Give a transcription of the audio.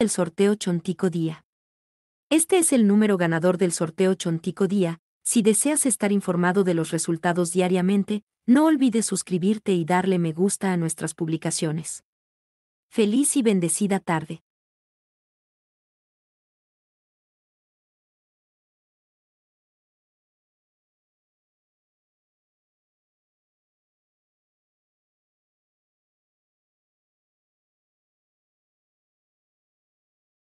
el sorteo Chontico Día. Este es el número ganador del sorteo Chontico Día. Si deseas estar informado de los resultados diariamente, no olvides suscribirte y darle me gusta a nuestras publicaciones. Feliz y bendecida tarde.